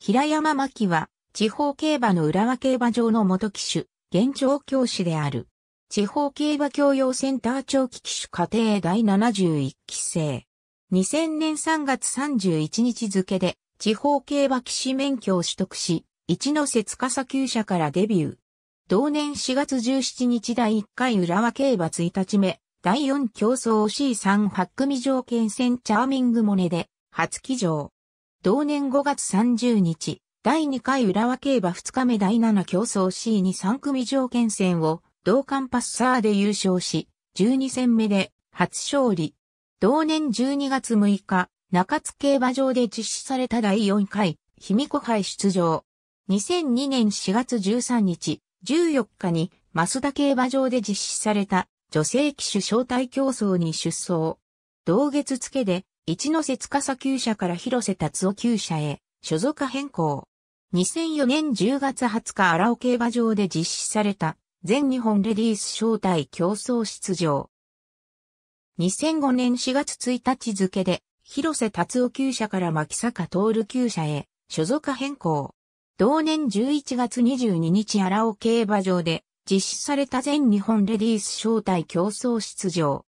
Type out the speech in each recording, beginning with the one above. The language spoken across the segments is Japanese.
平山真は、地方競馬の浦和競馬場の元騎手、現状教師である。地方競馬教養センター長期騎手家庭第71期生。2000年3月31日付で、地方競馬騎士免許を取得し、一ノ瀬司厩舎からデビュー。同年4月17日第1回浦和競馬1日目、第4競争 C3 8組条件戦チャーミングモネで、初騎乗。同年5月30日、第2回浦和競馬2日目第7競争 C に3組条件戦を同間パッサーで優勝し、12戦目で初勝利。同年12月6日、中津競馬場で実施された第4回、卑弥呼杯出場。2002年4月13日、14日に、増田競馬場で実施された、女性騎手招待競争に出走。同月付で、一ノ瀬司厩舎から広瀬達夫厩舎へ、所属変更。2004年10月20日荒尾競馬場で実施された、全日本レディース招待競争出場。2005年4月1日付で、広瀬達夫厩舎から牧坂徹厩舎へ、所属変更。同年11月22日荒尾競馬場で、実施された全日本レディース招待競争出場。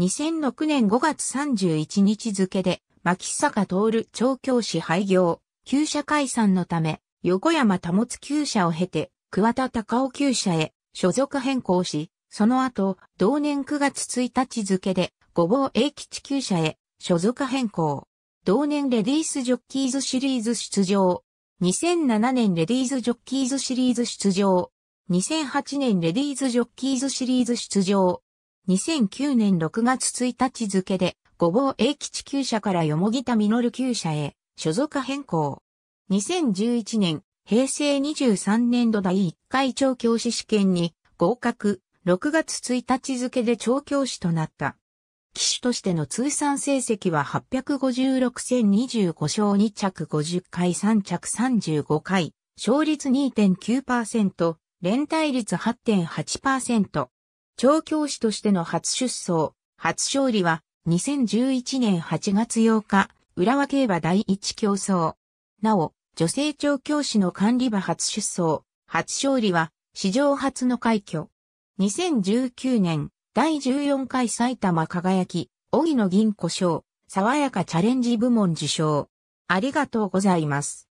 2006年5月31日付で、牧坂徹調教師廃業、旧社解散のため、横山保旧社を経て、桑田高尾旧社へ所属変更し、その後、同年9月1日付で、ごぼう英吉旧社へ所属変更。同年レディースジョッキーズシリーズ出場。2007年レディーズジョッキーズシリーズ出場。2008年レディーズジョッキーズシリーズ出場。2009年6月1日付で、ごぼう永吉厩舎からよもぎた実厩舎へ、所属変更。2011年、平成23年度第1回調教師試験に合格、6月1日付で調教師となった。騎手としての通算成績は856戦25勝2着50回3着35回、勝率2.9%、連帯率8.8%。調教師としての初出走、初勝利は2011年8月8日、浦和競馬第一競争。なお、女性調教師の管理馬初出走、初勝利は史上初の快挙。2019年、第14回埼玉輝き、荻野銀子賞、爽やかチャレンジ部門受賞。ありがとうございます。